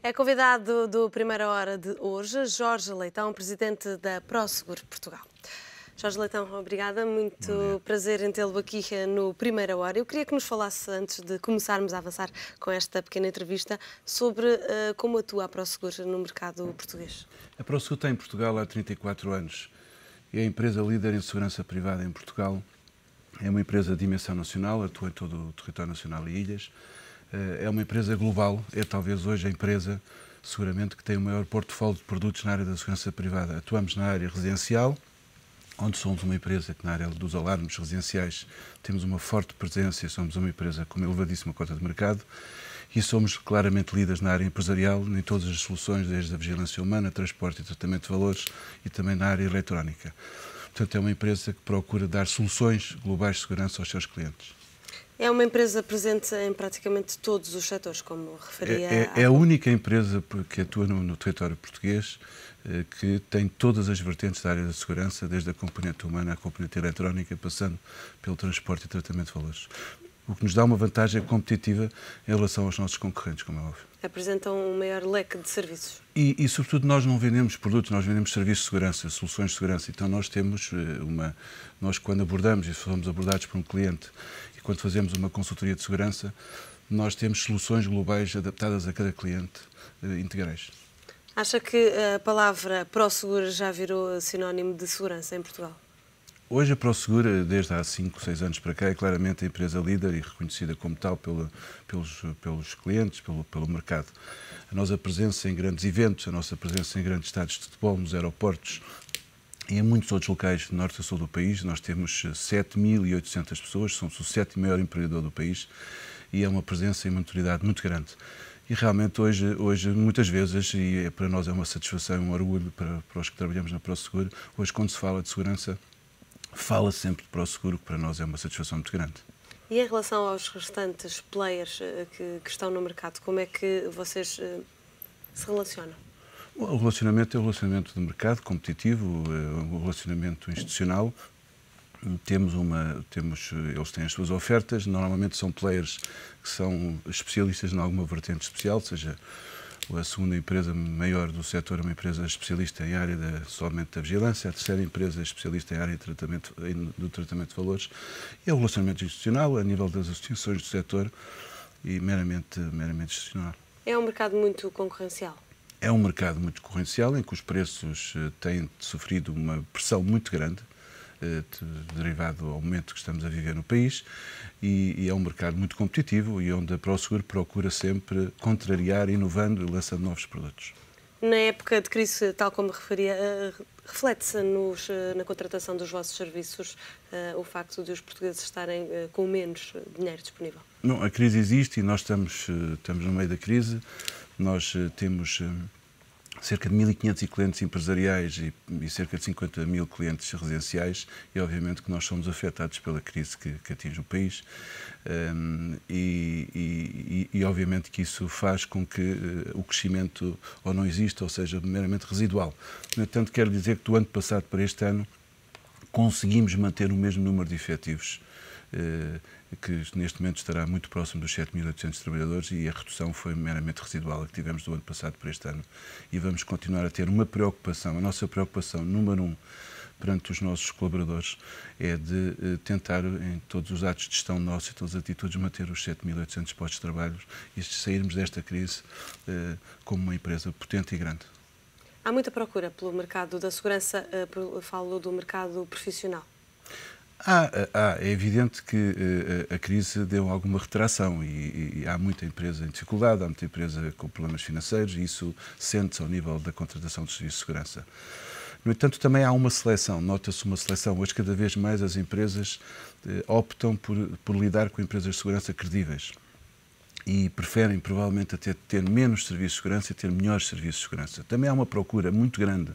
É convidado do Primeira Hora de hoje Jorge Leitão, presidente da Prosegur Portugal. Jorge Leitão, obrigada. Muito prazer em tê-lo aqui no Primeira Hora. Eu queria que nos falasse, antes de começarmos a avançar com esta pequena entrevista, sobre uh, como atua a Prosegur no mercado português. A Prosegur está em Portugal há 34 anos. É a empresa líder em segurança privada em Portugal. É uma empresa de dimensão nacional, atua em todo o território nacional e ilhas. Eh, é uma empresa global, é talvez hoje a empresa seguramente que tem o maior portfólio de produtos na área da segurança privada. Atuamos na área residencial, onde somos uma empresa que na área dos alarmes residenciais temos uma forte presença e somos uma empresa com uma elevadíssima cota de mercado e somos claramente líderes na área empresarial, em todas as soluções, desde a vigilância humana, transporte e tratamento de valores e também na área eletrónica. Portanto, é uma empresa que procura dar soluções globais de segurança aos seus clientes. É uma empresa presente em praticamente todos os setores, como referia. É, é, é a única empresa que atua no, no território português eh, que tem todas as vertentes da área da segurança, desde a componente humana à componente eletrónica, passando pelo transporte e tratamento de valores o que nos dá uma vantagem competitiva em relação aos nossos concorrentes, como é óbvio. Apresentam um maior leque de serviços. E, e, sobretudo, nós não vendemos produtos, nós vendemos serviços de segurança, soluções de segurança. Então, nós temos eh, uma. Nós, quando abordamos e somos abordados por um cliente e quando fazemos uma consultoria de segurança, nós temos soluções globais adaptadas a cada cliente eh, integrais. Acha que a palavra ProSegura já virou sinónimo de segurança em Portugal? Hoje a ProSegura, desde há 5, 6 anos para cá, é claramente a empresa líder e reconhecida como tal pelos, pelos clientes, pelo, pelo mercado. A nossa presença em grandes eventos, a nossa presença em grandes estádios de futebol, nos aeroportos, em muitos outros locais do norte e sul do país, nós temos 7.800 eh, pessoas, somos o sétimo maior empreendedor do país e é uma presença e uma autoridade muito grande. E realmente hoje, hoje muitas vezes, e é, para nós é uma satisfação, um orgulho para, para os que trabalhamos na ProSeguro, hoje quando se fala de segurança, fala sempre de ProSeguro, que para nós é uma satisfação muito grande. E em relação aos restantes players eh, que, que estão no mercado, como é que vocês eh, se relacionam? O relacionamento é um relacionamento de mercado competitivo, é um relacionamento institucional. Temos uma, temos, eles têm as suas ofertas, normalmente são players que são especialistas em alguma vertente especial, seja a segunda empresa maior do setor uma empresa especialista em área de somente da vigilância, a terceira empresa especialista em área de tratamento, do tratamento de valores. E é o relacionamento institucional, a nível das associações do setor, e meramente, meramente institucional. É um mercado muito concorrencial? É um mercado muito concorrencial em que os preços eh, têm sofrido uma pressão muito grande eh, derivado ao momento que estamos a viver no país e, e é um mercado muito competitivo e onde a ProSeguro procura sempre contrariar, inovando e lançando novos produtos. Na época de crise, tal como referia, eh, reflete-se na contratação dos vossos serviços o facto de os portugueses estarem com menos dinheiro disponível? Não, a crise existe e nós estamos, estamos no meio da crise. Nós eh, temos eh, cerca de 1.500 clientes empresariais e, e, cerca de 50 mil clientes residenciais e obviamente que nós somos afetados pela crise que, que atinge o país um, ehm, e, e, e, obviamente que isso faz com que uh, o crescimento ou não exista ou seja meramente residual. No entanto, quero dizer que do ano passado para este ano conseguimos manter o mesmo número de efetivos. Uh, que neste momento estará muito próximo dos 7.800 trabalhadores e a redução foi meramente residual a que tivemos do ano passado para este ano. E vamos continuar a ter uma preocupação, a nossa preocupação número um perante os nossos colaboradores é de eh, tentar, em todos os atos de gestão nossos e todas as atitudes, manter os 7.800 postos de trabalho e sairmos desta crise eh, como uma empresa potente e grande. Há muita procura pelo mercado da segurança, eh, falo do mercado profissional. Há, ah, ah, ah, é evidente que eh, a crise deu alguma retração e, e, há muita empresa em dificuldade, há muita empresa com problemas financeiros e isso sente-se ao nível da contratação de serviços de segurança. No entanto, também há uma seleção, nota-se uma seleção. Hoje, cada vez mais as empresas eh, optam por, por lidar com empresas de segurança credíveis e preferem provavelmente até ter menos serviços de segurança e ter melhores serviços de segurança. Também há uma procura muito grande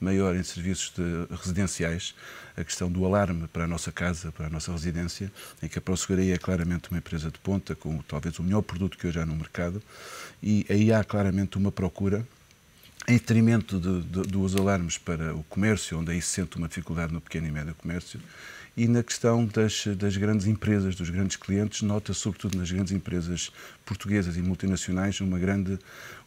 maior em serviços residenciais, a questão do alarme para a nossa casa, para a nossa residência, em que a Proseguria é claramente uma empresa de ponta, com talvez o melhor produto que hoje há no mercado, e aí há claramente uma procura em detrimento de, de, dos alarmes para o comércio, onde aí se sente uma dificuldade no pequeno e médio comércio, e na questão das, das grandes empresas, dos grandes clientes, nota sobretudo nas grandes empresas portuguesas e multinacionais uma grande,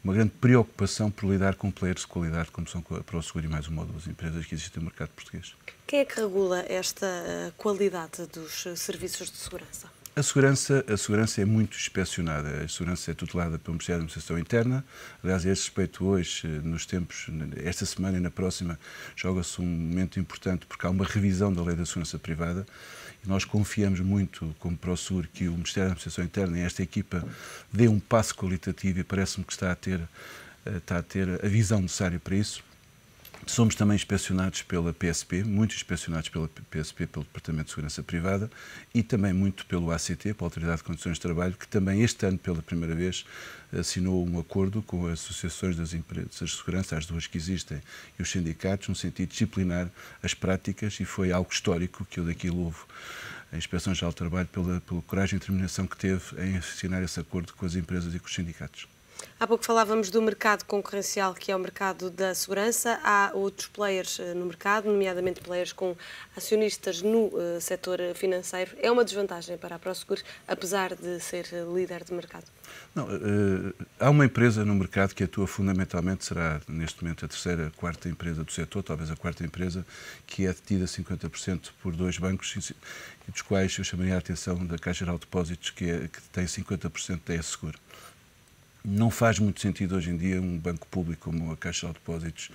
uma grande preocupação por lidar com players de qualidade, como são para o seguro e mais uma ou duas empresas que existem no mercado português. Quem é que regula esta eh, qualidade dos eh, serviços de segurança? A segurança, a segurança é muito inspecionada, a segurança é tutelada pelo Ministério da Administração Interna. Aliás, a esse respeito, hoje, nos tempos, esta semana e na próxima, joga-se um momento importante porque há uma revisão da Lei da Segurança Privada e nós confiamos muito, como ProSur, que o Ministério da Administração Interna e esta equipa dê um passo qualitativo e parece-me que está a ter, eh, está a, ter a visão necessária para isso. Somos também inspecionados pela PSP, muito inspecionados pela PSP, pelo Departamento de Segurança Privada, e também muito pelo ACT, pela Autoridade de Condições de Trabalho, que também este ano, pela primeira vez, assinou um acordo com as associações das empresas de segurança, as duas que existem, e os sindicatos, no sentido de disciplinar as práticas, e foi algo histórico que eu daqui louvo a Inspeção Geral do Trabalho pela, pela coragem e determinação que teve em assinar esse acordo com as empresas e com os sindicatos. Há pouco falávamos do mercado concorrencial, que é o mercado da segurança. Há outros players eh, no mercado, nomeadamente players com acionistas no uh, setor financeiro. É uma desvantagem para a Prosegur, apesar de ser eh, líder de mercado? Não, uh, há uma empresa no mercado que atua fundamentalmente, será neste momento a terceira, quarta empresa do setor, talvez a quarta empresa, que é detida 50% por dois bancos, dos quais eu chamaria a atenção da Caixa Geral de Depósitos, que, é, que tem 50% da E-Seguro. Não faz muito sentido hoje em dia um banco público como a Caixa de Depósitos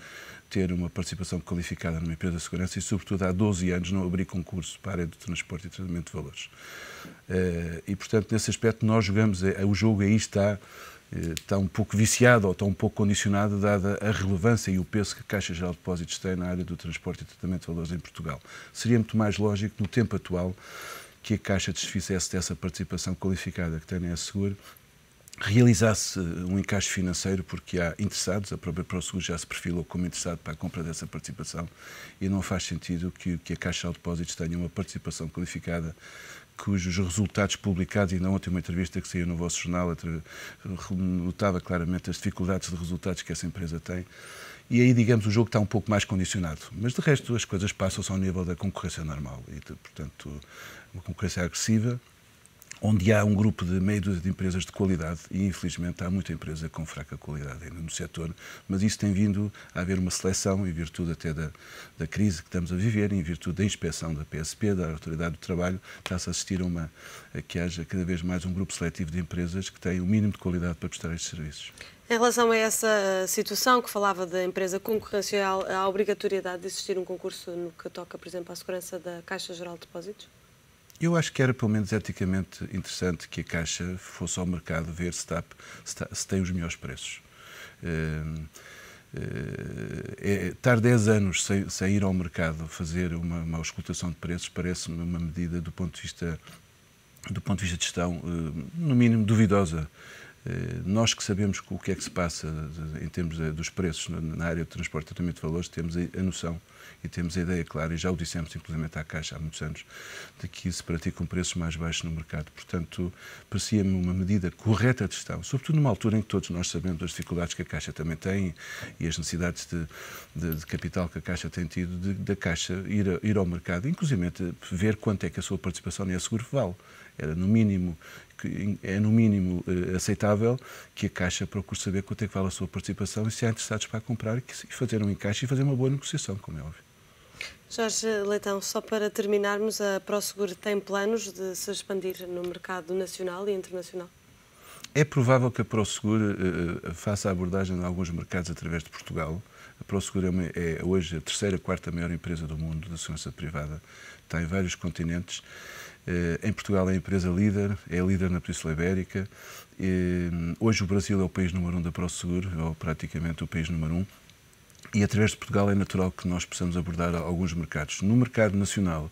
ter uma participação qualificada numa empresa de segurança e, sobretudo, há 12 anos não abrir concurso para a área do transporte e tratamento de valores. Eh, e, portanto, nesse aspecto, nós jogamos, eh, o jogo aí está eh, está um pouco viciado ou está um pouco condicionado dada a relevância e o peso que a Caixa Geral de Depósitos tem na área do transporte e tratamento de valores em Portugal. Seria muito mais lógico, no tempo atual, que a Caixa desfizesse dessa participação qualificada que tem na Seguro realizasse um encaixe financeiro, porque há interessados, a própria ProSeguro já se perfilou como interessado para a compra dessa participação e não faz sentido que, que a Caixa de Depósitos tenha uma participação qualificada cujos resultados publicados, ainda ontem uma entrevista que saiu no vosso jornal, notava claramente as dificuldades de resultados que essa empresa tem. E aí, digamos, o jogo está um pouco mais condicionado. Mas, de resto, as coisas passam-se ao nível da concorrência normal. E, portanto, uma concorrência agressiva, onde há um grupo de meio dúzia de empresas de qualidade e, infelizmente, há muita empresa com fraca qualidade ainda no setor, mas isso tem vindo a haver uma seleção em virtude até da, da crise que estamos a viver, em virtude da inspeção da PSP, da Autoridade do Trabalho, está-se a assistir a, uma, a que haja cada vez mais um grupo seletivo de empresas que têm o mínimo de qualidade para prestar estes serviços. Em relação a essa eh, situação que falava da empresa concorrencial, há a obrigatoriedade de existir um concurso no que toca, por exemplo, à segurança da Caixa Geral de Depósitos? Eu acho que era, pelo menos, eticamente interessante que a Caixa fosse ao mercado ver se, está, se, está, se tem os melhores preços. Uh, é, estar 10 anos sem, sem, ir ao mercado fazer uma, uma auscultação de preços parece-me uma medida do ponto de vista do ponto de vista de gestão, no mínimo duvidosa. Eh, nós que sabemos o que é que se passa em termos dos preços na área do transporte e tratamento de valores, temos a noção e temos a ideia clara, e já o dissemos simplesmente à Caixa há muitos anos, de que se praticam preços mais baixos no mercado. Portanto, parecia-me uma medida correta de gestão, sobretudo numa altura em que todos nós sabemos as dificuldades que a Caixa também tem e as necessidades de, de, de capital que a Caixa tem tido, da Caixa ir, a, ir ao mercado, inclusive ver quanto é que a sua participação na é seguro vale era no mínimo é no mínimo eh, aceitável que a Caixa procure saber quanto é que vale a sua participação e se há interessados para comprar e fazer um encaixe e fazer uma boa negociação, como é óbvio. Jorge Leitão, só para terminarmos, a ProSeguro tem planos de se expandir no mercado nacional e internacional? É provável que a ProSeguro uh, eh, eh, faça a abordagem em alguns mercados através de Portugal. A ProSeguro é, uma, é hoje a terceira, quarta maior empresa do mundo da segurança privada. Está em vários continentes. Eh, em Portugal é a empresa líder, é líder na Península Ibérica. Eh, hoje o Brasil é o país número um da ProSeguro, é ou praticamente o país número um. E através de Portugal é natural que nós possamos abordar alguns mercados. No mercado nacional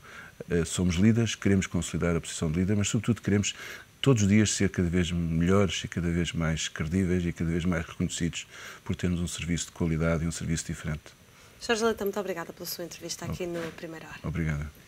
eh, somos líderes, queremos consolidar a posição de líder, mas sobretudo queremos todos os dias ser cada vez melhores e cada vez mais credíveis e cada vez mais reconhecidos por termos um serviço de qualidade e um serviço diferente. Jorge Leita, muito obrigada pela sua entrevista aqui no Primeira Hora. Obrigada.